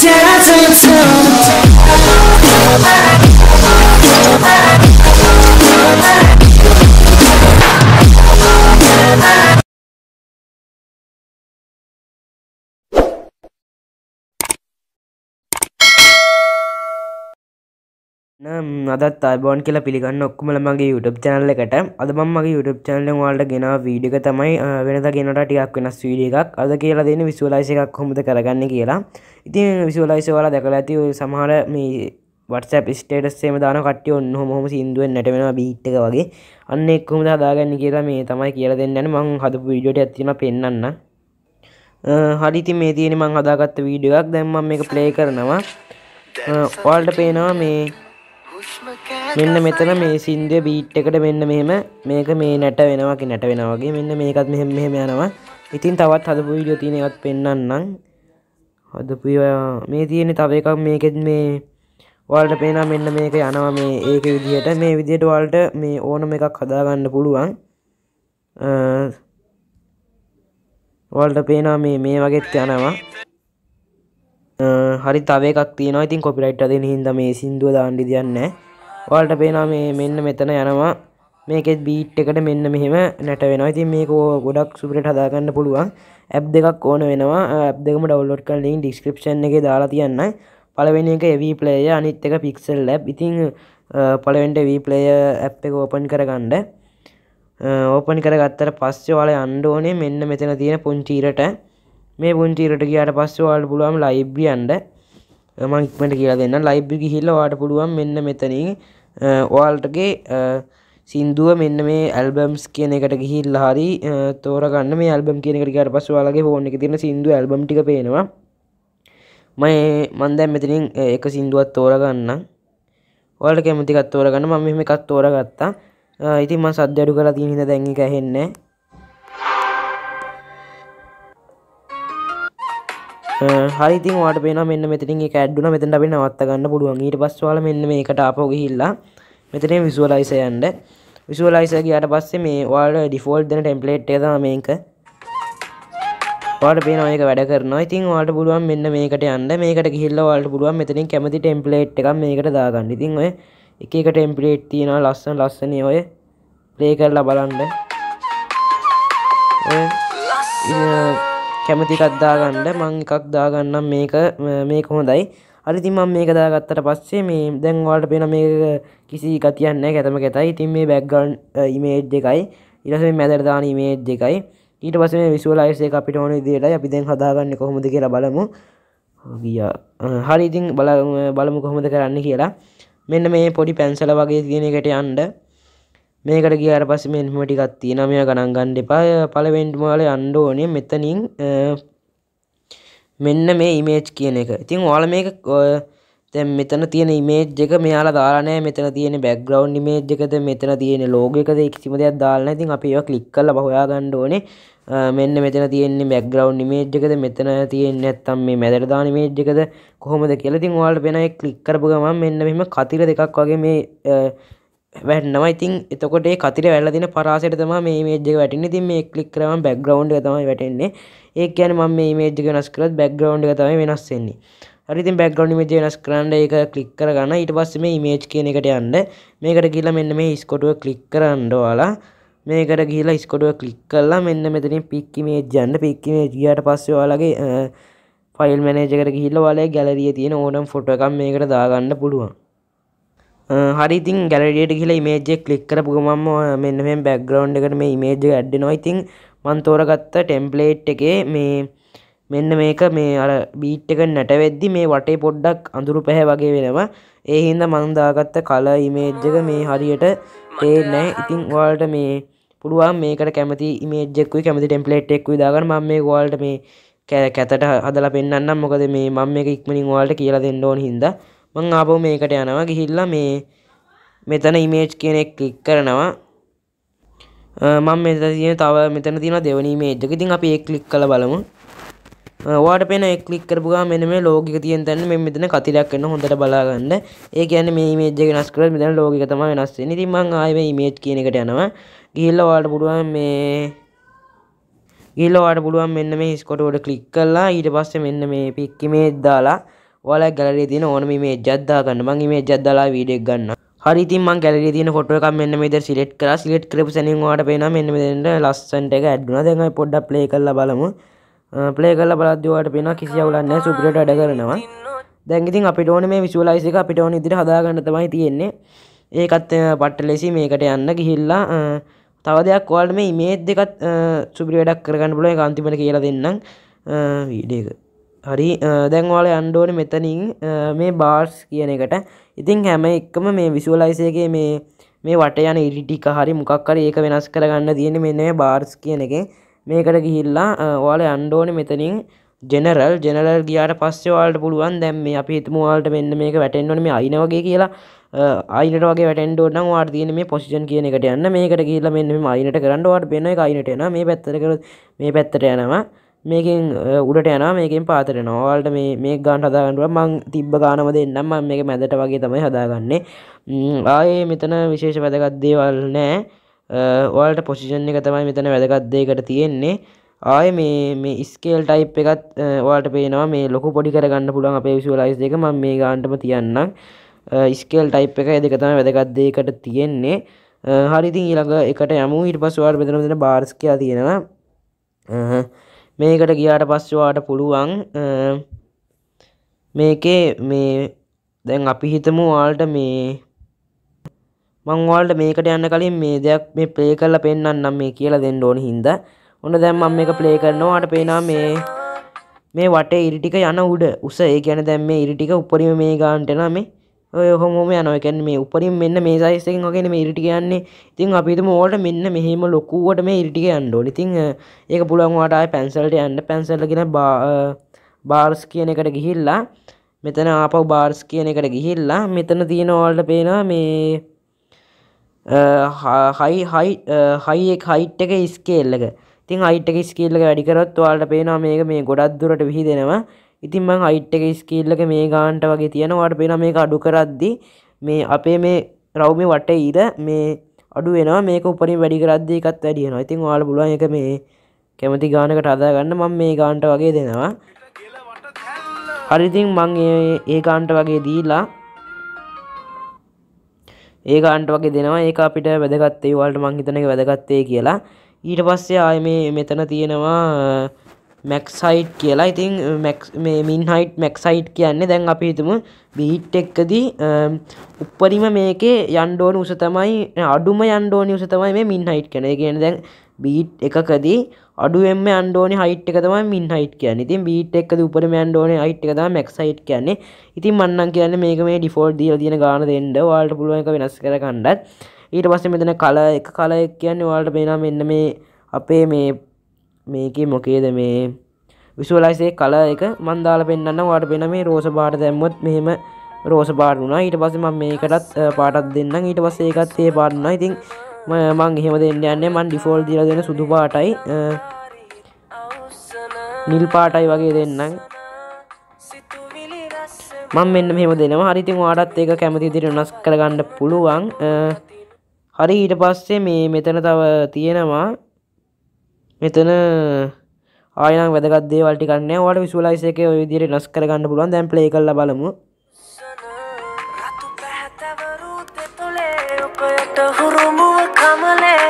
Dancing to the අදත් අයිබෝන් කියලා පිළිගන්න ඔක්කුමල මගේ YouTube චැනල්ල එකට අද මම මගේ YouTube චැනල්ලෙන් ඔයාලට ගෙනා වීඩියෝ එක තමයි වෙනදා ගෙනට ටිකක් වෙනස් වීඩියෝ එකක් අද කියලා දෙන්නේ විෂුවලයිස් එකක් කොහොමද කරගන්න කියලා. ඉතින් විෂුවලයිස් ඔයාලා දැකලා ඇති ඔය සමහර මේ WhatsApp status එහෙම දාන කට්ටිය ඔන්න ඔහොම සින්දුවෙන් නැට වෙනවා බීට් එක වගේ. අන්න ඒක කොහොමද හදාගන්නේ කියලා මේ තමයි කියලා දෙන්න යන්නේ මම හදපු වීඩියෝ ටිකක් තියෙනවා පෙන්නන්න. හරිති මේ තියෙන මම හදාගත්ත වීඩියෝ එකක් දැන් මම මේක ප්ලේ කරනවා. ඔයාලට පේනවා මේ මෙන්න මෙතන මේ සින්දිය බීට් එකට මෙන්න මෙහෙම මේක මේ නැට වෙනවාකි නැට වෙනවාගේ මෙන්න මේකත් මෙහෙම මෙහෙම යනවා ඉතින් තවත් හදපු වීඩියෝ තියෙන එකත් පෙන්වන්නම් හදපු මේ තියෙන තව එකක් මේකෙත් මේ වලට පේනා මෙන්න මේක යනවා මේ ඒක විදිහට මේ විදිහට වලට මේ ඕනම එකක් හදාගන්න පුළුවන් වලට පේනා මේ මේ වගේත් යනවා හරි තව එකක් තියෙනවා ඉතින් කොපිරයිට් අදින හින්දා මේ සින්දුව දාන්න දෙන්නේ ඔයාලට පේනවා මේ මෙන්න මෙතන යනවා මේකෙත් බීට් එකට මෙන්න මෙහෙම නැට වෙනවා ඉතින් මේක ගොඩක් සුපිරට හදාගන්න පුළුවන් ඇප් දෙකක් ඕන වෙනවා ඇප් දෙකම ඩවුන්ලෝඩ් කරන ලින්ක් ඩිස්ක්‍රිප්ෂන් එකේ දාලා තියන්නයි පළවෙනි එක AV player අනිත් එක Pixel Lab ඉතින් පළවෙනිට AV player ඇප් එක ඕපන් කරගන්න ඕපන් කරගත්තට පස්සේ ඔයාලා යන්න ඕනේ මෙන්න මෙතන තියෙන පුංචි ඉරට මේ පුංචිරට කියට පස්සවාට පුළුවම් ලයිබ්ියන්ඩ මක්මට කියලා දෙන්න ලයිබ්ි කිහිල්ල වාට පුළුවන් මෙන්න මෙතනින් වාල්ටගේ සින්දුව මෙන්න මේ ඇල්බම්ස් කියන එකට ගිහිල් හරි තෝරගන්න මේ ඇල්බම් කියනකට කියට පස්සවාලගේ ෆෝන එක තින සිින්දු ඇල්බම්ටි පේනවා මය මන්දැම් මෙතනින් එක සින්දුවත් තෝරගන්න වලට කැමතිකත් තෝරගන්න මම මෙම එකත් තෝරගත්තා ඉතින් ම සද්‍යඩු කලා තිහිද දැන්ගි කැහෙන්නේ හරිතින් වාට පේන මෙන්න මෙතින් කැඩ්ඩුන මෙතට අපි නවත්තගන්න පුළුවන් ඊට පස්වාල මෙන්න මේකට අපෝගහිල්ලා මෙතනේ විසුවලයිස යන්ඩ විසුවලයිස ගයාට පස්සේ මේ වාල ඩිෆෝල් දෙන ටෙම්පලේට් ද මේක ට පේනක වැඩ කරන ඉතින් වාට පුළුවන් මෙන්න මේකට යන්න මේකට ගිල්ල වාට පුළුවන් මෙතනින් කැමති ටෙම්පලේට් එක මේකට දාගන්න ඉතින් ඔය එක එක ටෙම්පලේට් තියෙන ලස්සන ලස්සනය ඔය ප්ලේ කරලා බලන්න ඔය කැමති එකක් දාගන්න මං එකක් දාගන්නම් මේක මේක හොඳයි හරි ඉතින් මම මේක දාගත්තට පස්සේ මේ දැන් ඔයාලට පේන මේක කිසි ගතියක් නැහැ කැතම කැතයි. ඉතින් මේ බෑග්ග්‍රවුන්ඩ් ඉමේජ් එකයි ඊට පස්සේ මේ මැදට දාන ඉමේජ් එකයි ඊට පස්සේ මේ විසුවලයිස් එක අපිට ඕන විදිහටයි අපි දැන් හදාගන්නේ කොහොමද කියලා බලමු. ගියා. හරි ඉතින් බලමු කොහොමද කරන්න කියලා. මෙන්න මේ පොඩි පැන්සල වගේ තියෙන එකට යන්න මේකට ගියාට පස්සේ මෙන්න මෙහෙම ටිකක් තියෙනවා මේවා ගණන් ගන්න එපා පළවෙනිම වල යන්න ඕනේ මෙතනින් මෙන්න මේ ඉමේජ් කියන එක. ඉතින් ඔයාලා මේක දැන් මෙතන තියෙන ඉමේජ් එක මෙයාලා දාලා නැහැ මෙතන තියෙන බෑග්ග්‍රවුන්ඩ් ඉමේජ් එකද මෙතන තියෙන ලෝගෝ එකද කිසිම දෙයක් දාලා නැහැ. ඉතින් අපි ඒවා ක්ලික් කරලා හොයා ගන්න ඕනේ. මෙන්න මෙතන තියෙන්නේ බෑග්ග්‍රවුන්ඩ් ඉමේජ් එකද මෙතන තියෙන්නේ නැත්තම් මේ මැදට දාන ඉමේජ් එකද කොහොමද කියලා. ඉතින් ඔයාලට වෙන ඒ ක්ලික් කරපු ගමන් මෙන්න මෙහෙම කතිර දෙකක් වගේ මේ වැන්නවා ඉතින් එතකොට කතිර වැල්ල දින පරාසයට තම මේ මේජ්ක වැටන්න තින් මේ කලික් කරම බැක්ග්‍රවන්් තමයි වැටෙන්නේ ඒ කියන ම මේ මේජ්ක වෙනස් කරත් බැක්ග්‍රවන්් තමයි වෙනස්සෙන්නේ හරිති බැක්ග්‍රවන්් මේජ වෙනස් කරන්න එක කලික් කරගන්න ඉට පස්ස මේ මේජ් කියන එකට යන්න මේකට කියලා මෙන්න මේ ස්කොටුව කලික් කරන්නඩවාලා මේකට ගිලා ස්කොටුව කලික් කරලා මෙන්න මෙතනින් පික්කි මේ ජන්න පික්කි මේ ගියට පස්සේ වාලගේ ෆයිල් මැනේජකට ගිල්ල වාලේ ගැලරිය තියෙන ඕනම් ෆොට එකක් මේකට දාගන්න පුළුවන් හරිඉතින් ගැලඩියට කියලා මේජෙක් කලික් කරපු ගමම මෙන්න මේ බැක්ග්‍රවන්් එකට මේ මේජ ඇඩ්ඩෙනවා ඉතින් මන්තෝරගත්ත ටෙම්පලේට් එකේ මේ මෙන්න මේක මේ අර බීට් එක නැටවෙද්දි මේ වටේ පොඩ්ඩක් අඳුරු පැහැ වගේ වෙනවා ඒ හින්ද මන්දාගත්ත කල ඉමේජ්ජක මේ හරියට තේනෑ ඉතිං වාල්ට මේ පුළුවන් මේකට කැමති මේජෙක්ව කැමති ටෙම්පලේට් එක් විදාගන්න ම මේ වාල්ට මේ කැතට හදල පෙන්න්නම් මොකද මේ මම එක ඉක්මනින් වාල්ට කියලා දෙන්න ඕන හින්දා මං ආපහු මේකට යනවා ගිහිල්ලා මේ මෙතන ඉමේජ් කෙනෙක් ක්ලික් කරනවා මම මෙතන තියෙන තව මෙතන තියෙන දෙවෙනි ඉමේජ් එක. ඉතින් අපි ඒක ක්ලික් කරලා බලමු. ඔයාට පේන ඒක ක්ලික් කරපු ගමන් මෙන්න මේ ලෝගික තියෙන තැන මේ මෙතන කතිලයක් එන්න හොඳට බලා ගන්න. ඒ කියන්නේ මේ ඉමේජ් එක වෙනස් කරලා මෙතන ලෝගික තමයි වෙනස් වෙන්නේ. ඉතින් මං ආයේ මේ ඉමේජ් කියන එකට යනවා. ගිහිල්ලා ඔයාලට පුළුවන් මේ ගිහිල්ලා ඔයාලට පුළුවන් මෙන්න මේ ස්කොට් උඩ ක්ලික් කරලා ඊට පස්සේ මෙන්න මේ පික් ඉමේජ් දාලා ඔයාලා ගැලරිය තියෙන ඕනම ඉමේජ් එකක් දාගන්න මම ඉමේජ් එකක් දාලා වීඩියෝ එකක් ගන්නවා හරි ඉතින් මං ගැලරිය තියෙන ෆොටෝ එකක් මෙන්න මේ විදිහට සිලෙක්ට් කරා සිලෙක්ට් කරපු සැනින් ඔයාලට පේනවා මෙන්න මෙතනට ලස්සන්ට එක ඇඩ් වුණා දැන් අපි පොඩ්ඩක් ප්ලේ කරලා බලමු ප්ලේ කරලා බලද්දී ඔයාලට පේනවා කිසි අවුලක් නැහැ සුපිරට වැඩ කරනවා දැන් ඉතින් අපිට ඕනේ මේ විෂුවලයිස් එක අපිට ඕන විදිහට හදාගන්න තමයි තියෙන්නේ ඒකත් පට්ට ලෙසි මේකට යන්න ගිහිල්ලා තව දෙයක් ඔයාලට මේ ඉමේජ් දෙකත් සුපිරි වැඩක් කරගන්න පුළුවන් ඒක අන්තිමට කියලා දෙන්නම් වීඩියෝ එක හරි දැන්වාල අන්්ඩෝන මෙතනින් මේ බාර්ස් කියන එකට ඉතින් හැම එක්කම මේ විසුවලයිසයගේ මේ මේ වට යන ඉරිටික හරි මොකක්කර ඒක වෙනස් කරගන්න තියෙන මෙන්න බාර්ස් කියන එක මේකට ගිහිල්ලා වාල අන්්ඩෝන මෙතනින් ජෙනරල් ජෙනරල් ගියාට පස්සේ වාලට පුළුවන් දැන් මේ අපි හිතමු වාලට මෙන්න මේක වැටෙන්න ඕනේ මේ අයින වගේ කියලා අයිනට වගේ වැටෙන්න ඕන නම් වාට තියෙන මේ පොසිෂන් කියන එකට යන්න මේකට ගිහිල්ලා මෙන්න මේ අයිනට කරන්න වාට වෙන එක අයිනට එනවා මේ පැත්තට කරොත් මේ පැත්තට යනවා මේකෙන් උඩට යන මේකින් පාතර නොවල්ට මේ ගාන් හදාගන්නුව මං තිබ්බ ගානම දෙන්නම් ම මේ මැදට වගේ තමයි හදාගන්නේ ආයේ මෙතන විශේෂ වැදගත්දේවල් නෑ ඔල්ට පොසිෂන් එක තමයි මෙතන වැදගත්දේකට තියෙන්නේ ආය මේ ඉස්කේල් ටයිප් එකත් වාට පේනවා මේ ලොක පොඩි කරගන්න පුළන් අපේ විශුවලයිස් දෙක ම මේ ගාන්ටම තියන්න ඉස්කේල් ටයිප් එක දෙකතම වැදගත්දේකට තියෙන්නේ හරිතින් ඊළඟ එකට යමු ඉට පස්වාර් බෙදන දෙෙන බාර්ස්කයා තියෙනවා මේකට ගියාට පස්සවාට පුළුවන් මේකේ මේ දැන් අපි හිතමු වාල්ට මේ මංවාල්ට මේකට යන්න කලින් මේ දෙයක් මේ ප්ලේ කරලා පෙන්න්නම් මේ කියලා දෙන්න ඕන හින්ද ඔන්න දැම් මම එක ප්ලේ කරනවාට පේනා මේ මේ වටේ ඉරිටික යන උඩ උස ඒ ගැන දැම් මේ ඉරිටික උපරිම මේ ගාන්ටන මේ හොම යනොයකැන් මේ උපරින් මෙන්න මේ සයිස්සෙන් හගෙන මේ ඉරිටි කියන්නේ ඉතින් අපිතුම ඕට මෙන්න මෙහෙම ලොකුවට මේ ඉරිටික අන්ඩෝල ඉතින් ඒක පුළුවන්වාටයි පැන්සල්ට යන්න පැන්සල්ලගෙන බාර්ස් කියන එකට ගිහිල්ලා මෙතන ආපව් බාර්ස් කියන එකට ගිහිල්ලා මෙතන තියෙන ඕල්ට පේනවා මේ හයි හයි හයිෙක් හයිට් එක ඉස්කේල්ලක තින් අයිටක ස්කල්ලක වැඩිකරොත් වාල්ට පේනවා මේක මේ ගොඩක් දුරට විහිදෙනවා ඉතින් මං අයිට් එක ස්කිල්ලක මේ ගාන්ට වගේ තියෙනවාට පෙන මේක අඩු කරද්දි මේ අපේ මේ රව්ම වට ඉර මේ අඩු වෙන මේක උපරින් වැඩි කරද්දි එකත් වැඩියෙනවා ඉතින් වාල පුළුවන් එක මේ කැමති ගානකට අදාගන්න මම මේ ගාන්ට වගේ දෙනවා හරිතින් මං ඒ ගාන්ට වගේ දීලා ඒ ගාන්ට වගේ දෙනවා ඒක අපිට වැදගත්තේ වලට මං හිතන එක වැදගත්තේ කියලා ඊට පස්සේ ආය මේ මෙතන තියෙනවා මැක්සයිට් කියලා ඉතින් මින් හයිට් මැක්සයිට් කියන්න දැන් අපි හිතම බීට් එක්කදී උපරිම මේකේ යන්ඩෝන උස තමයි අඩුම යන්ඩෝනි උස තමයි මේ මින් හයිට් කන කියන දැන් බීට් එකකදී අඩුවෙන්ම අන්ඩෝනි හයිට් එක තමයි මින් හයිට් කියන්න ඉතින් බීට් එකද උපරම අන්ඩෝන හයිට් එක තමයි මැක්සයිට් කියන්නේ ඉතින් මන්නම් කියන්නේ මේක මේ ඩිෆෝල්ට් දීලා තියෙන ගාන දෙන්න ඔයාලට පුළුවන් එක වෙනස් කරගන්නත් ඊට පස්සේ මෙතන කල එක කල කියන්නේ ඔයාලට පේනවා මෙන්න මේ අපේ මේ මේක මොකේද මේ විස්වලයිසේ කල එක මන්දාල පෙන්න්න වාට පෙන මේ රෝස බාට දැම්මොත් මෙහෙම රෝස පාට වුණා ඊට පස්සේ මම මේකටත් පාටක් දෙන්නම් ඊට පස්සේ ඒකත් ඒ පාට වුණා ඉතින් මං එහෙම දෙන්න යන්නේ මං ඩිෆෝල්ට් දීලා දෙන සුදු පාටයි නිල් පාටයි වගේ දෙන්නම් මං මෙන්න මෙහෙම දෙනවා හරි ඉතින් ඔයාලත් ඒක කැමති විදිහට වෙනස් කරගන්න පුළුවන් හරි ඊට පස්සේ මේ මෙතන තව තියෙනවා මෙතන ආයන වැදගත්දේ වල්ටිකන්න වට විසුලයිස එක විදිර නස් කරගන්න පුළුවන් දැන් ප්ලේ කල්ල බලමු හුරුමුව කමලේ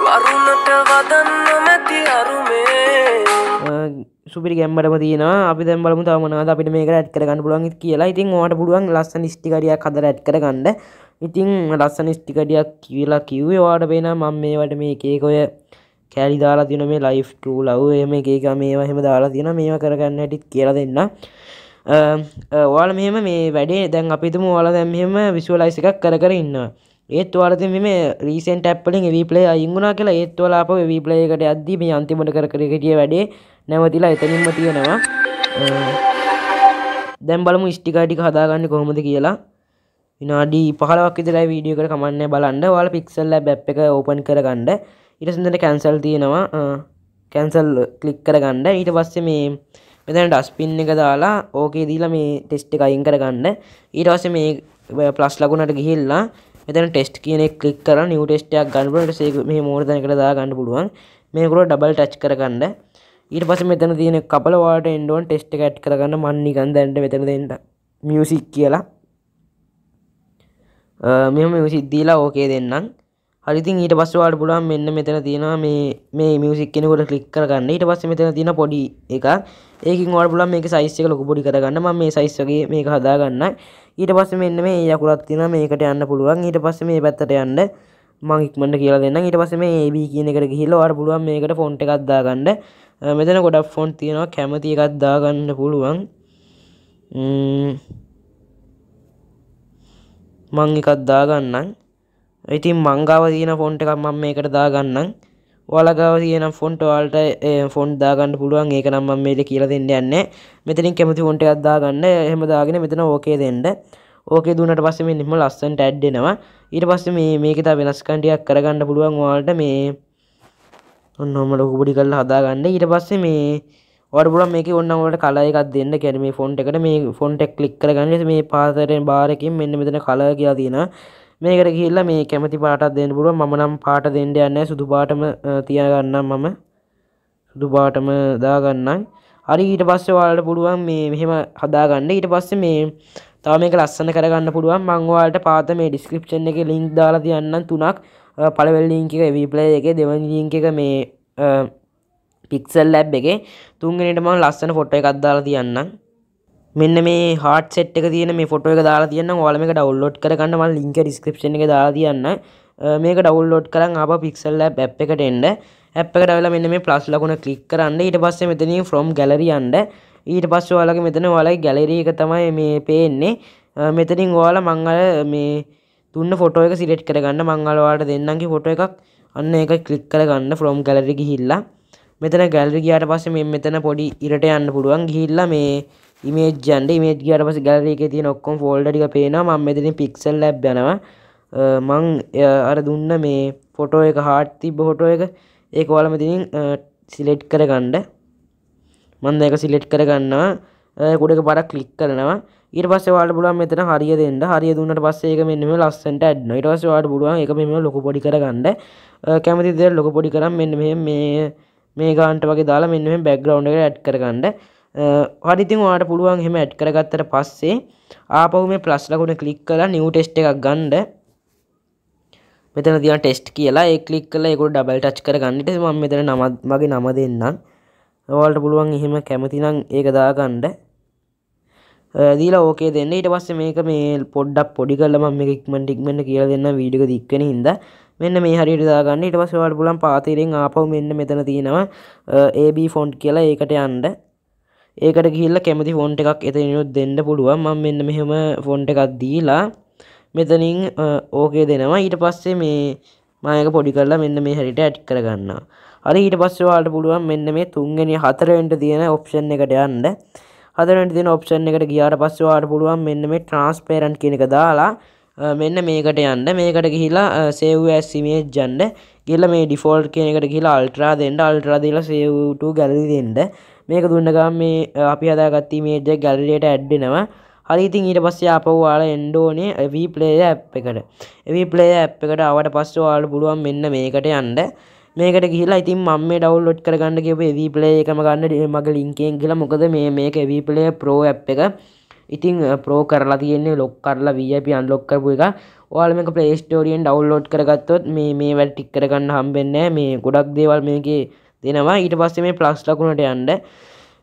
වරුණට වදන්න මැති අරුමේ සුපිරි ගැම්මටම තියෙනවා අපි දැම් බලමු තමනාද අපිට මේක ඇත් කරගන්න පුළුවන් කියලා ඉතින් ඕට පුළුවන් ලස්සන ස්ටිකඩියක් හදර ඇත් කරගන්න ඉතිං ලස්සන ස්ටිකඩියක් කියලා කිව්වේ වාට පේෙන මං මේවට මේ එකේකොය කෑලි දාලා තින මේ ලයිෆ් ටූ ලව් එම එකක මේවා හෙම දාලා තියෙන මේවා කරගන්න ඇටිත් කියලා දෙන්න ඕල මෙහෙම මේ වැඩේ දැන් අපිතුම ඕල දැම්හෙම විස්ුවලයිස එකක් කර කර ඉන්න ඒත් වාලති මේ රීසන් ටැප්ලින් විපලේ අයිංගුණනා කියලා ඒත් වලාප විපලයකට අද්දී මේ අන්තිමට කර කරකටිය වැඩේ නැවතිලා එතනින්ම තියෙනවා දැම් බලමු ස්ටිකාටික හදාගන්න කොහොමද කියලා විනාඩි පහලක් විතරයි වීඩියෝ කර කමන්න බලන්න වාල පික්සල් ලැබ් එක ඕපන් කරගන්න ඉට සඳට කැන්සල් තියෙනවා කැන්සල් කලික් කර ගණ්ඩ ඊට පස්සේ මේ මෙතැන ඩස්පින් එක දාලා ඕකේ දීලා මේ ටෙස්ට් එක අයින් කර ගන්න ඊට පස්සේ මේ ප්ලස් ලගුණට ගිහිල්ලා මෙතන ටෙස්ට් කියන කලික් කර නිව ටෙස්ටයක් ගන්නපුට සේක මේ මෝර්තනකට දා ගන්න පුළුවන් මේකුට ඩබල් ටච් කරගන්න ඊට පස මෙතන තියෙන කපලවාට එන්ඩෝන් ටෙස්ට කට් කරගන්න මන්නිකන් දැන්ට මෙතන දෙට මියසික් කියලා මෙම මියසිද්දීලා ඕකේ දෙන්නම් හරිතින් ඊට පස්සවාට පුළුවන් මෙන්න මෙතන තියෙන මේ මේ මියසික් කෙනකොට කලික් කරගන්න ඊට පස්ස මෙතන තියෙන පොඩි එක ඒකින් වල පුළුවන් මේක සයිස් එක ලොකු පොඩි කරගන්න මම මේ සයිස් වගේ මේක හදාගන්න ඊට පස්සේ මෙන්න මේ යකුරක් තියෙන මේකට යන්න පුළුවන් ඊට පස්සේ මේ පැත්තට යන්න මං ඉක්මට කියලා දෙන්න ඊට පස්සේ මේ AB කියන එකට ගිහිල්ලා ඔයාලට පුළුවන් මේකට ෆොන්ට් එකක් දාගන්න. මෙතන ගොඩක් ෆොන්ට් තියෙනවා කැමති එකක් දාගන්න පුළුවන්. මං එකක් දාගන්නම්. ඉතින් මංගාව තියෙන ෆොන්ට් එකක් මම මේකට දාගන්නම් ඔයාලගාව තියෙන ෆොන්ට් ඔයාලට ෆොන්ට් දාගන්න පුළුවන් ඒක නම් මම මේලේ කියලා දෙන්න යන්නේ මෙතනින් කැමති ෆොන්ට් එකක් දාගන්න එහෙම දාගෙන මෙතන ඕකේ දෙන්න ඕකේ දුන්නට පස්සේ මේ නිම ලස්සනට ඇඩ් වෙනවා ඊට පස්සේ මේ මේක තව වෙනස්කම් ටිකක් කරගන්න පුළුවන් ඔයාලට මේ ඔන්න ඔහම ලොකු පොඩි කරලා හදාගන්න ඊට පස්සේ මේ ඔයාලට පුළුවන් මේකේ ඔන්න ඔයාලට කලර් එකක් දෙන්න කියන්නේ මේ ෆොන්ට් එකට මේ ෆොන්ට් එක ක්ලික් කරගන්න මේ පාතරේ බාර් එකකින් මෙන්න මෙතන කලර් කියලා තියෙනවා මේකට ගිල්ල මේ කැමති පාටත් දෙන්න පුළුව ම නම් පාට දෙන්ඩ යන්න සුදු පාටම තියගන්නම් මම සුදු පාටම දාගන්නයි හරි ඊට පස්සේ වාලට පුළුවන් මේ මෙහෙම හදාගන්න ඊට පස්සේ මේ තව මේක ලස්සන කරගන්න පුළුවන් මංවාලට පාත මේ ඩිස්ක්‍රිප්ෂන් එක ලින්ක් දාලා තියන්නම් තුනක් පළවෙල් ලින්ක එක වීප්ලය එක දෙවනි ලින්ක එක මේ පික්සල් ලැබ් එක තුන්ගෙනටම ලස්සන ෆොට්ට එකක් දාලා තියන්නම් මෙන්න මේ හට සෙට් එක තියන මේ ෆොටෝ එක දාලා තියන්න ඔයාලා මේක ඩවුන්ලෝඩ් කරගන්න මම ලින්ක් එක ඩිස්ක්‍රිප්ෂන් එකේ දාලා තියන්න මේක ඩවුන්ලෝඩ් කරන් ආපහු Pixel Lab app එකට එන්න app එකට ආවලා මෙන්න මේ plus ලකුණ ක්ලික් කරන්න ඊට පස්සේ මෙතනින් from gallery යන්න ඊට පස්සේ ඔයාලගේ මෙතන ඔයාලගේ gallery එක තමයි මේ පේන්නේ මෙතනින් ඔයාලා මම අර මේ දුන්න ෆොටෝ එක සිලෙක්ට් කරගන්න මම ඔයාලට දෙන්නම්ගේ ෆොටෝ එකක් අන්න ඒක ක්ලික් කරගන්න from gallery ගිහිල්ලා මෙතන ගැලරි ගියාට පස්සේ මෙන්න මෙතන පොඩි ඉරට යන්න පුළුවන් ගිහිල්ලා මේ ඉමේජ්ජන්ට ඉමේජ් ගට පස ගැලර එක තිය ඔක්කොම් ෆෝල්ඩටික පේනවා ම මෙතිින් පික්සල් ලැබ් යනවා මං අර දුන්න මේ ෆොටෝ එක හාට් තිබ්බ හොටෝ එක ඒ ඔයාල මෙතිනින් සිලෙට් කරගණ්ඩ මන්ද එක සිලෙට් කරගන්නවා කුඩක පඩක් කලික් කරනවා ඉට පස්ස වාට පුලන් මෙතන හරිය දෙන්න හරිය දුන්නට පස්සේ එක මෙන්නම ලස්සට ඇඩ්න ඉටස වාට පුලුවන් එක මෙම ලොක පොඩි කරගන්න කැමති දෙ ලොක පොඩි කරම් මෙන්න මේ මේ ගාන්ට වගේ දාලා මෙන්නම බැක්ග්‍රවන්් එක ඇඩ් කරගන්න හරිතින් වාට පුළුවන් හෙම ඇට් කරගත්තට පස්සේ ආපවු මේ ප්ලස් ලකුණ කලික් කලා නිව් ටෙස්ට් එකක් ගන්ඩ මෙතන තින ටෙස්ට් කියලා ඒ කලික් කලා එකු ඩබල් ටච් කර ගන්නට ම මෙතන නමත් මගේ නම දෙන්නම් ඔවල්ට පුළුවන් එහෙම කැමතිනම් ඒක දාගණ්ඩ දීලා ඕකේ දෙන්න ඊට පස්සේ මේක මේ පොඩ්ඩක් පොඩි කරලා මම මේක ඉක්මනට ඉක්මනට කියලා දෙන්න වීඩියෝ එක දික්කෙන හින්දා මෙන්න මේ හරියට දාගන්න ඊට පස්සේ ඔයාලට පුළුවන් පාතිරෙන් ආපහු මෙන්න මෙතන තියෙනවා AB font කියලා ඒකට යන්න ඒකට ගිල්ල කැමති ෆොන්ට එකක් එතනුත් දෙන්න පුළුවන් මම මෙන්න මෙහෙම ෆොන්ට එකක් දීලා මෙතනින් ඕකේ දෙනවා ඊට පස්සේ මේ මයක පොඩි කරලා මෙන්න මේ හැරිට ඇට් කරගන්න හරි ඊට පස්සේ වාට පුළුවන් මෙන්න මේ තුන්ගනි හතරවෙන්ට තියෙන ඔප්ෂන් එකට යන්න හදරට තින ඔප්ෂන් එකට ගියාට පස්සේ වාට පුළුවන් මෙන්න මේ ට්‍රන්ස්පේරන්ට් කියන එක දාලා මෙන්න මේකට යන්න මේකට ගිහිලා සේව් ඇස් ඉමේජ් යන්න ගිහලා මේ ඩිෆෝල්ට් කියන එකට ගිහලා අල්ට්‍රා දෙන්න අල්ට්‍රා දීලා සේව් ටු ගැලරි දෙන්න මේක දුන්නකම් මේ අපි හදාගත්ති මේජ ගැලරියට ඇඩ්ඩෙනවා හරිඉතින් ඊට පස්සේ අපවවාල එන්ඩෝනේ ඇවී ප්ලේ ඇ් එකට ඇවී ප්ලේ ඇ් එකට අවට පස්ස වාල පුළුවන් මෙන්න මේකට යන්ඩ මේකට කියලා ඉතින් මම ඩවල්ලොඩ් කරගන්න කිව ඇවී ප්ලේ එකම ගන්න මග ලින්කෙන් කියලා මොකද මේ මේක ඇවී ප්ලේ ප්‍රෝ ඇ් එක ඉතිං ප්‍රෝ කරලා තියන්නේ ලොක් කරලා වපි අන්ලොක්කරපු එක ඔයාලම පලේස්ටෝරියෙන් ඩවල්ලෝඩ් කරගත්තොත් මේ මේ වැල් ටික් කරගන්න හම්බෙන්න මේ ගොඩක් දේවල් මේකේ දෙනවා ඊට පස්සේ මේ ප්ලස් ලකුණට යන්න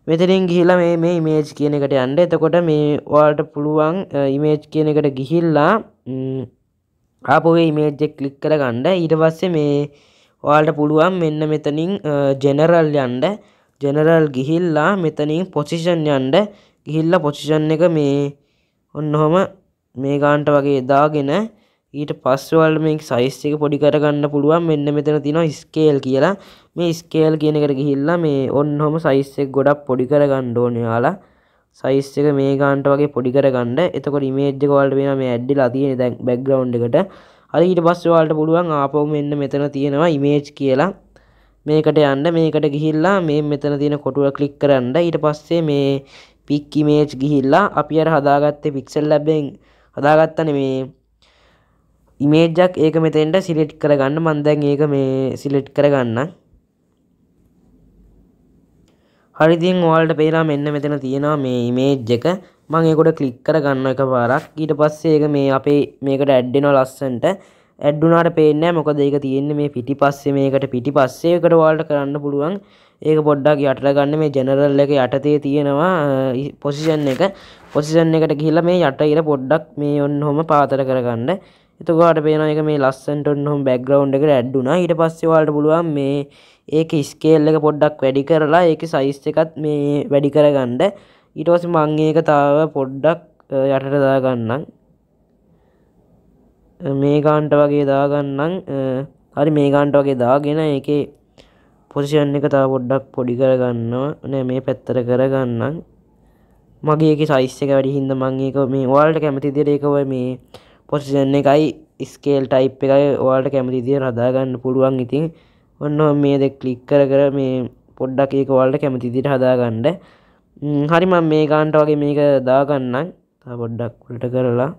මෙතරින් ගිහිලා මේ මේ ඉමේජ් කියන එකට යන්න එතකොට මේ ඔයාලට පුළුවන් ඉමේජ් කියන එකට ගිහිල්ලා ආපු මේ ඉමේජ් එක ක්ලික් කරගන්න ඊට පස්සේ මේ ඔයාලට පුළුවන් මෙන්න මෙතනින් ජෙනරල් යන්න ජෙනරල් ගිහිල්ලා මෙතනින් පොසිෂන් යන්න ගිහිල්ලා පොසිෂන් එක මේ ඔන්නොහම මේ ගාන්ට වගේ දාගෙන ඊට පස්වල් මේ සයිස් එක පොඩි කරගන්න පුළුවන් මෙන්න මෙතන තියෙනවා ස්කේල් කියලා මේ ස්කේල් කියන එකට ගිහිල්ලා මේ ඔන්නෝම සයිස් එක ගොඩක් පොඩි කරගන්න ඕනේ ඔයාලා සයිස් එක මේ ගන්නට වගේ පොඩි කරගන්න. එතකොට ඉමේජ් එක ඔයාලට වෙනවා මේ ඇඩ්ඩිලා තියෙන දැන් බෑග්ග්‍රවුන්ඩ් එකට. හරි ඊට පස්සේ ඔයාලට පුළුවන් ආපහු මෙන්න මෙතන තියෙනවා ඉමේජ් කියලා. මේකට යන්න මේකට ගිහිල්ලා මේ මෙතන තියෙන කොටුව ක්ලික් කරන්න. ඊට පස්සේ මේ පික් ඉමේජ් ගිහිල්ලා අපි අර හදාගත්තේ පික්සල් ලැබෙන් හදාගත්තනේ මේ ඉමේජ්ජක් ඒක මෙතෙන්ට සිලෙට් කරගන්න මන්දැන් ඒක මේ සිලෙට් කරගන්න හරිදිින් ඕල්ට පේලා මෙන්න මෙතන තියෙනවා මේ ඉමේජ් එක මං ඒකොට කලික් කරගන්න එක පාරක් ඊට පස්සේ ඒක මේ අපේ මේකට ඇඩ්ඩෙනෝ ලස්සන්ට ඇඩ්ඩුනාට පේනෑ මොකද ඒක තියෙන්නේ මේ පිටි පස්සේ මේකට පිටි පස්සේකට වාල්ට කරන්න පුළුවන් ඒක පොඩ්ඩක් යට ගන්න මේ ජනරල් එක යටතේ තියෙනවා පොසිෂන් එක පොසිෂන් එකට කියලා මේ යට ඉර පොඩ්ඩක් මේ ඔන්න හොම පාතර කරගන්න එතකොට පේන එක මේ ලස්සන්ට ඔන්නහොම බැක්ග්‍රවුන්ඩ් එකට ඇඩ් වුණා. ඊට පස්සේ ඔයාලට පුළුවන් මේ ඒක ස්කේල් එක පොඩ්ඩක් වැඩි කරලා ඒකේ සයිස් එකත් මේ වැඩි කරගන්න. ඊට පස්සේ මම ඒක තාව පොඩ්ඩක් යටට දාගන්නම්. මේ ගාන්ට වගේ දාගන්නම්. හරි මේ ගාන්ට වගේ දාගෙන ඒකේ පොසිෂන් එක තව පොඩ්ඩක් පොඩි කරගන්නවා. නෑ මේ පැත්තට කරගන්නම්. මගේ ඒකේ සයිස් එක වැඩි හින්දා මම ඒක මේ ඔයාලට කැමති විදිහට ඒක ඔය මේ පොසිෂන් එකයි ස්කේල් ටයිප් එකයි ඔයාට කැමති දිය හදාගන්න පුළුවන් ඉතින් ඔන්න මේ දෙ කලික් කර කර මේ පොඩ්ඩක් ඒක වල්ට කැමතිදිට හදාගණ්ඩ හරිම මේ ගාන්ට වගේ මේක දාගන්නම් පොඩ්ඩක් උලට කරලා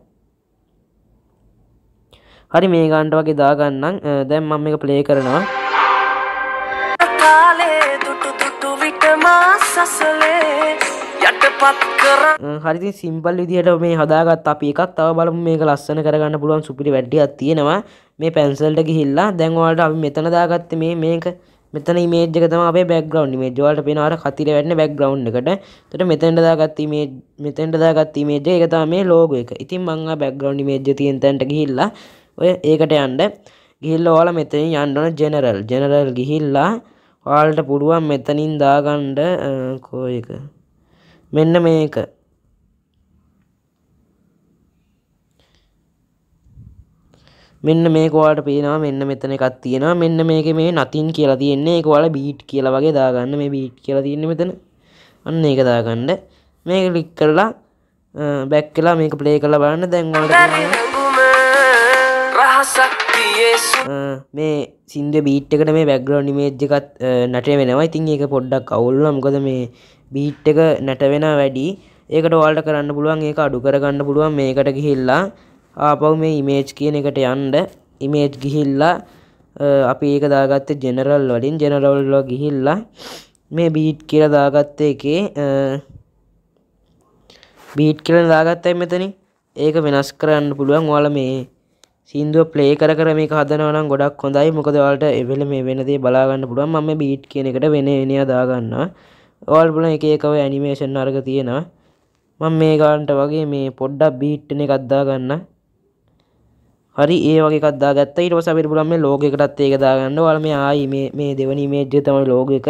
හරි මේ ගාන්ට වගේ දාගන්නම් දැම් මම එක ප්ලේ කරනවා කාලේ දුටු දුටු විටමා සසලේ යටපත් කර හරි සිම්පල් විදිහට මේ හදාගත් අපි එකක් තව බලමු මේක ලස්සන කරගන්න පුළුවන් සුපිරි වැඩියක් තියෙනවා මේ පැන්සල්ට ගිහිල්ලා දැන් ඔයාලට අපි මෙතන දාගත්තේ මේ මේක මෙතන ඉමේජ් එක තමයි අපේ බෑග්ග්‍රවුන්ඩ් ඉමේජ්. ඔයාලට පේනවා අර කතිර වැටෙන බෑග්ග්‍රවුන්ඩ් එකට. එතකොට මෙතෙන්ට දාගත්ත ඉමේජ් මෙතෙන්ට දාගත්ත ඉමේජ් එක ඒක තමයි මේ ලෝගෝ එක. ඉතින් මම ආ බෑග්ග්‍රවුන්ඩ් ඉමේජ් එක තියෙන තැනට ගිහිල්ලා ඔය ඒකට යන්න ගිහිල්ලා ඔයාලා මෙතනින් යන්න ඕන ජෙනරල්. ජෙනරල් ගිහිල්ලා ඔයාලට පුළුවන් මෙතනින් දාගන්න කෝ එක මෙන්න මේක මෙන්න මේකවාට පේනවා මෙන්න මෙතන එකක් තියෙනවා මෙන්න මේක මේ නතින් කියලා තියෙන්නේ ඒක ඔයාලා බීට් කියලා වගේ දාගන්න මේ බීට් කියලා තියෙන්නේ මෙතන අන්න ඒක දාගන්න මේක ක්ලික් කරලා බැක් කලා මේක ප්ලේ කලා බලන්න දැන්වට මේ සින්ද බීට් එකට මේ බැග්‍රෝන් නිමේජ් එකත් නටය වෙනවා ඉතින් ඒක පොඩ්ඩක් අවුල්ල මොකද මේ බීට් එක නැටවෙන වැඩි ඒකට ඔයාලට කරන්න පුළුවන් ඒක අඩු කරගන්න පුළුවන් මේකට ගිහිල්ලා ආපහු මේ ඉමේජ් කියන එකට යන්න ඉමේජ් ගිහිල්ලා අපි ඒක දාගත්තේ ජෙනරල් වලින් ජෙනරල් වල ගිහිල්ලා මේ බීට් කියලා දාගත්ත එකේ බීට් කියලා දාගත්තයි මෙතනින් ඒක වෙනස් කරන්න පුළුවන් ඔයාලා මේ සින්දුව ප්ලේ කර කර මේක හදනවා නම් ගොඩක් හොඳයි මොකද ඔයාලට එවෙල මේ වෙන දේ බලා ගන්න පුළුවන් මම මේ බීට් කියන එකට වෙන වෙනියා දාගන්නවා ඔල් බල එක එකව ඇනිමේෂන් අර්ග තියෙනවා මං මේ ගාන්ට වගේ මේ පොඩ්ඩක් බීට්න එකක්දා ගන්න හරි ඒ වගේ කදා ගත්ත ඉට සබි පුලන් මේ ලෝකකටත් ඒක දාගන්න වල මේ ආයි මේ දෙවනි මේජ්‍ය තමයි ලෝක එක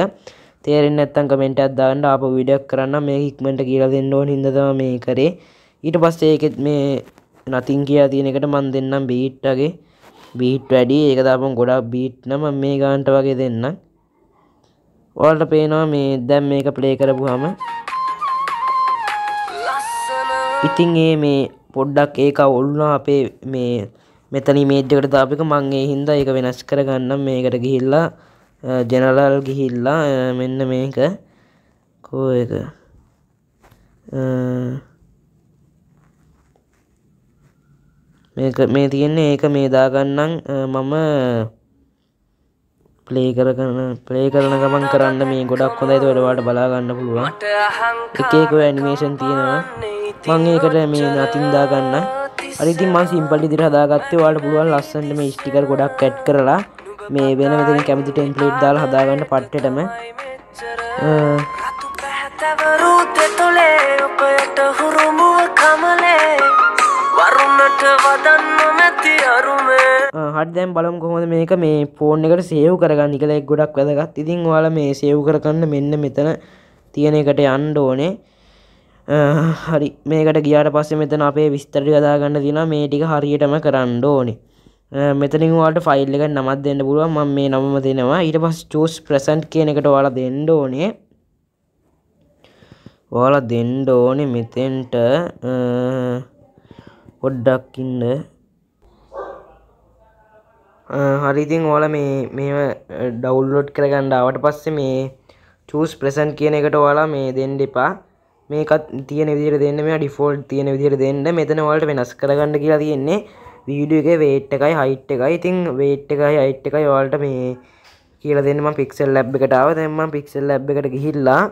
තේරෙන් ඇත්තන් කමෙන්ට අදදාන්න අප විඩක් කරන්න මේ ඉක්මට කියලා දෙන්න ඕ හිදතම මේ කරේ ඊට පස්සේ ඒකෙත් මේ නතින් කියා තියෙන එකට මන් දෙන්නම් බීට්ටගේ බීට් වැඩි ඒකදාපම් ගොඩක් බීට්නම මේ ගාන්ට වගේ දෙන්නම් ඔයාලට පේනවා මේ දැන් මේක ප්ලේ කරපුවාම ඉතින් ඒ මේ පොඩ්ඩක් ඒක ඔළුනා අපේ මේ මෙතන මේජ් එකට දාපු එක මම ඒ හින්දා ඒක වෙනස් කරගන්නම් මේකට ගිහිල්ලා ජෙනරල් ගිහිල්ලා මෙන්න මේක කෝ එක මේක මේ තියෙන්නේ ඒක මේ දාගන්නම් මම ප්ලේ කරගන ප්ලේ කරන ගමන් කරන්න මේ ගොඩක් හොඳයි වැඩවාට බලාගන්න පුළුවන් එකක ඇනිමේෂන් තියෙනවා මං ඒකට මේ නතින්දා ගන්න අරිති මං සිම්පලි දිර හදාගත්තේ වාට පුළුවන් ලස්සන්ට මේ ස්ටිකර් ගොඩක් කැට් කරලා මේ වෙන මෙතන කැමති ටෙම්පලේට් දාලා හදාගන්න පට්ටටම රූත තුලේ ඔබට හුරුමුව කමලේ වරුණට වදන්නම හටදැම් බලම් කොහොද මේක මේ ෆෝන් එකට සේව් කරගන්න කලෙක් ගොඩක් වැදගත් ඉතින් වාල මේ සේව් කරගන්න මෙන්න මෙතන තියෙන එකට යන්ඩ ඕනේ හරි මේකට ගියාට පස්සේ මෙතන අපේ විස්තරි ගදාගන්න තින මේ ටික හරියටම කරන්න ඕනේ මෙතනින් වාට ෆයිල් එක නමත් දෙන්න පුළුවන් මම මේ නම දෙනවා ඊට පස් චෝස් ප්‍රසන්ට් කියන එකට ඔයාලා දෙන්න ඕනේ ඔයාලා දෙන්න ඕනේ මෙතෙන්ට පොඩ්ඩක් ඉන්න හරිඉතින් ඕල මේ මෙම ඩවුල්ලොඩ් කරගණ්ඩාවට පස්සේ මේ චස් ප්‍රසන්් කියන එකට ඕලා මේ දෙන්න එපා මේකත් තියෙන විදිර දෙන්න මේ ඩිෆෝල්් තියෙන විදිර දෙන්න මෙතන වලට වෙනස් කරගන්න කියලා තියෙන්නේ වීඩිය එක වේට් එකයි හයිට් එකයි ඉතිං වේට් එකයි අයිට් එකයි වාල්ට මේ කියල දෙන්නම පික්සල් ලැබ් එකටාව දෙම පික්සල් ලැබ් එකට ගිහිල්ලා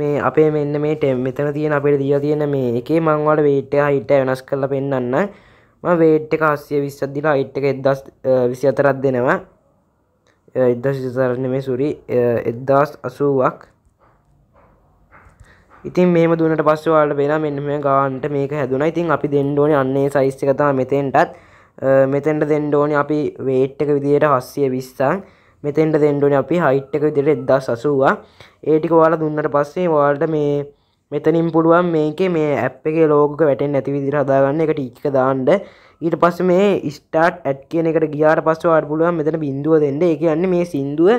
මේ අපේ මෙන්න මේ ටෙම් මෙතන තියෙන අපට දිය තියෙන මේ එකේ මංවාට වේට්ට හයිට වෙනස් කරලා පෙන්න්න ම වේට් එක හස්සිය විශ්සද්දිලා ඉට් එක එදස් විසි අතරත් දෙනවා එදසිසරණ මේ සුරි එදදාස් අසුවක් ඉතින් මේම දුනට පස්සවාලට වෙලා මෙන්න මේ ගාන්ට මේක හැදුන ඉතින් අපි දෙන්ඩෝනි අන්නේ සයිස්්‍ය කතා මෙතෙන්ටත් මෙතෙන්ට දෙන්ඩෝනි අපි වේට් එක විදියට හස්සිය විස්සං මෙතෙන්ට දෙන්ඩෝනි අපි හයිට් එක විදිට එදදා සසුවා ඒටික වාල දුන්නට පස්සේ වාල්ට මේ මෙතනින් පුළුවන් මේක මේ ඇප් එක ලෝක වැටෙන් ඇති විදිර හදාගන්න එක ටික දාන්ඩ ඊට පස්ස මේ ස්ටාට් ඇට් කියන එකට ගියාට පස්ස අඩ පුළුවන් මෙතන බිඳුව දෙන්න ඒ කියන්නේ මේ සින්දුව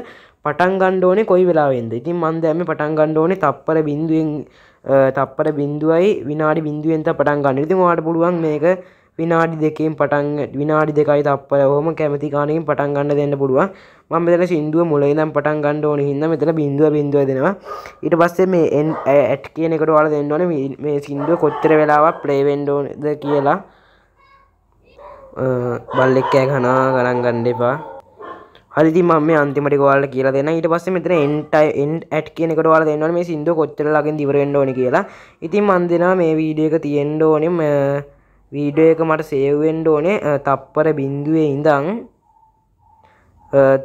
පටන් ගණ්ඩෝනේ කොයි වෙලාවෙන්ද ඉතින් මන්දෑම පටන් ගණ්ඩෝනේ තප්පර බිඳුවෙන් තප්පර බිඳුවයි විනාඩි බිඳුවෙන්ත පටන් ගන්න ඉතින් වාට පුළුවන් මේක විනාඩි දෙකෙන් පටන් විනාඩි දෙකයි තප්පර ඔහොම කැමති ගානකින් පටන් ගන්න දෙන්න පුළුවන් මම මෙතන සින්දුව මුලින් ඉඳන් පටන් ගන්න ඕන හින්දා මෙතන බිඳුව බිඳුව දෙනවා ඊට පස්සේ මේ n at කියන එකට ඔයාලා දෙන්න ඕනේ මේ සින්දුව කොච්චර වෙලාවක් ප්ලේ වෙන්න ඕනද කියලා බල්ලෙක් කෑ ගහනවා ගණන් ගන්න එපා හරි ඉතින් මම මේ අන්තිමට ඔයාලට කියලා දෙන්නම් ඊට පස්සේ මෙතන end end at කියන එකට ඔයාලා දෙන්න ඕනේ මේ සින්දුව කොච්චර ළඟින්ද ඉවර වෙන්න ඕනේ කියලා ඉතින් මම දෙනවා මේ වීඩියෝ එක තියෙන්න ඕනේ වීඩියෝ එක මට සේව් වෙන්න ඕනේ තප්පර බිඳුවේ ඉඳන්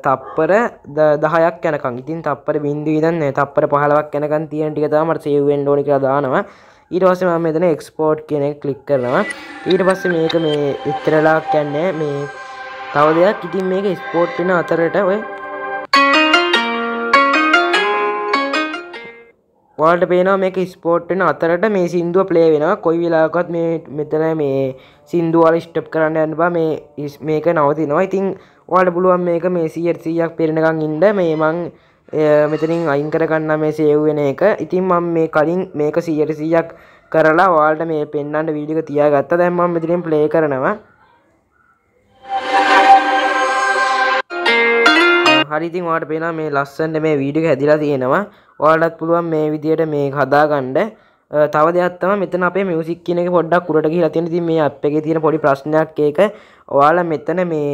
තප්පර 10ක් යනකම්. ඉතින් තප්පර බිඳුව ඉඳන් තප්පර 15ක් යනකම් තියෙන ටික තමයි මට සේව් වෙන්න ඕනේ කියලා දානවා. ඊට පස්සේ මම මෙතන එක්ස්පෝට් කියන එක ක්ලික් කරනවා. ඊට පස්සේ මේක මේ ඉතරලාක් යන්නේ මේ තව දෙයක්. ඉතින් මේක එක්ස්පෝට් වෙන අතරට ඔය ඔයාලට පේනවා මේක ස්පෝට් වෙන අතරට මේ සින්දුව ප්ලේ වෙනවා කොයි වෙලාවකත් මේ මෙතන මේ සින්දුව වල ස්ටොප් කරන්න යන්න බා මේ මේක නවතිනවා. ඉතින් ඔයාලට පුළුවන් මේක මේ 100 100ක් පෙරෙනකන් ඉන්න මේ මං මෙතනින් අයින් කරගන්න මේ සේව් වෙන එක. ඉතින් මම මේ කලින් මේක 100 100ක් කරලා ඔයාලට මේ පෙන්වන්න වීඩියෝ එක තියාගත්තා. දැන් මම මෙතනින් ප්ලේ කරනවා. හරිතින් වාට පේන මේ ලස්සන්ට මේ වීඩියෝ හැදිලා තියෙනවා ඔයාලටත් පුළුවන් මේ විදියට මේ හදාගන්න තව දෙයක් තමයි මෙතන අපේ මියුසික් කියන එක පොඩ්ඩක් උඩට ගිහලා තියෙන ඉතින් මේ ඇප් එකේ තියෙන පොඩි ප්‍රශ්නයක් ඒක ඔයාලා මෙතන මේ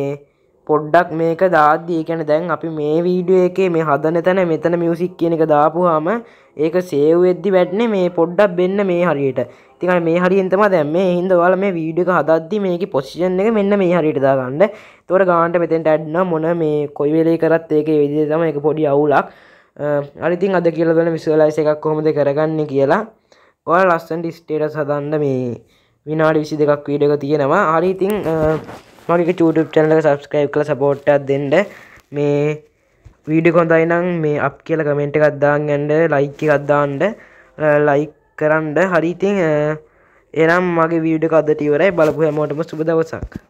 පොඩ්ඩක් මේක දාද්දී ඒ කියන්නේ දැන් අපි මේ වීඩියෝ එකේ මේ හදන තැන මෙතන මියුසික් කියන එක දාපුවාම ඒක සේව් වෙද්දි වැටෙන්නේ මේ පොඩ්ඩක් බෙන්න මේ හරියට. ඉතින් අර මේ හරියෙන් තමයි දැන් මේ හින්දා ඔයාලා මේ වීඩියෝ එක හදද්දී මේකේ පොසිෂන් එක මෙන්න මේ හරියට දාගන්න. ඒතකොට ගානට මෙතෙන්ට ඇඩ් නම් මොන මේ කොයි වෙලේ කරත් ඒකේ විදිහට තමයි ඒක පොඩි අවුලක්. අරිතින් අද කියල දන විශවලයිස එකක් කොහොමද කරගන්න කියලා ඔය ලස්සන්ට ස්ටේට සදන්න මේ විනාඩි විසි දෙකක් වීඩක තියෙනවා හරිඉතිං මගේ චූටප් චනල සබස්ක්‍රයිබ් කල සපෝට්ටත් දෙෙන්ට මේ වීඩ කොඳයි නම් මේ අප කියල කමෙන්ට් එකත්දාන් ඇන්ඩ ලයික්ක ගත්දාන්ට ලයික් කරන්න හරිඉතිං එනම් මගේ වීඩ කදතිවරයි බලපු හැමෝටම සුබදවසක්